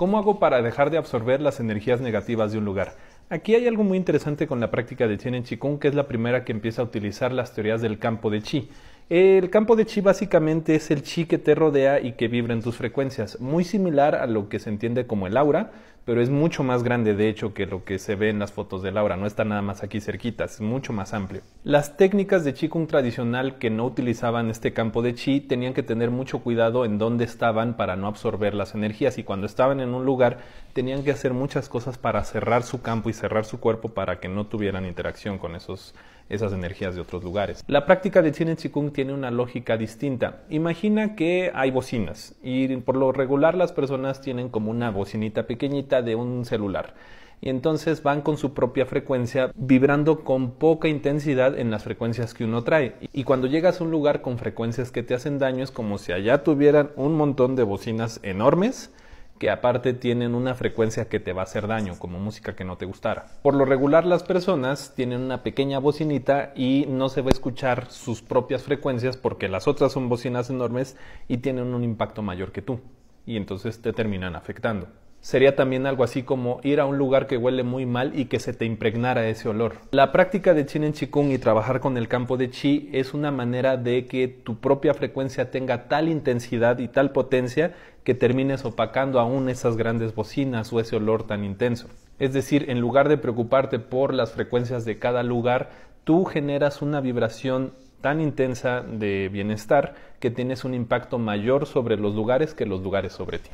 ¿Cómo hago para dejar de absorber las energías negativas de un lugar? Aquí hay algo muy interesante con la práctica de Chen en Qigong, que es la primera que empieza a utilizar las teorías del campo de chi. El campo de chi básicamente es el chi que te rodea y que vibra en tus frecuencias, muy similar a lo que se entiende como el aura, pero es mucho más grande de hecho que lo que se ve en las fotos de Laura, no está nada más aquí cerquita, es mucho más amplio. Las técnicas de Chi Kung tradicional que no utilizaban este campo de Chi tenían que tener mucho cuidado en dónde estaban para no absorber las energías y cuando estaban en un lugar tenían que hacer muchas cosas para cerrar su campo y cerrar su cuerpo para que no tuvieran interacción con esos esas energías de otros lugares. La práctica de Cine Qigong tiene una lógica distinta. Imagina que hay bocinas y por lo regular las personas tienen como una bocinita pequeñita de un celular. Y entonces van con su propia frecuencia vibrando con poca intensidad en las frecuencias que uno trae. Y cuando llegas a un lugar con frecuencias que te hacen daño es como si allá tuvieran un montón de bocinas enormes que aparte tienen una frecuencia que te va a hacer daño, como música que no te gustara. Por lo regular las personas tienen una pequeña bocinita y no se va a escuchar sus propias frecuencias porque las otras son bocinas enormes y tienen un impacto mayor que tú. Y entonces te terminan afectando sería también algo así como ir a un lugar que huele muy mal y que se te impregnara ese olor. La práctica de Chin en Chikung y trabajar con el campo de Chi es una manera de que tu propia frecuencia tenga tal intensidad y tal potencia que termines opacando aún esas grandes bocinas o ese olor tan intenso. Es decir, en lugar de preocuparte por las frecuencias de cada lugar, tú generas una vibración tan intensa de bienestar que tienes un impacto mayor sobre los lugares que los lugares sobre ti.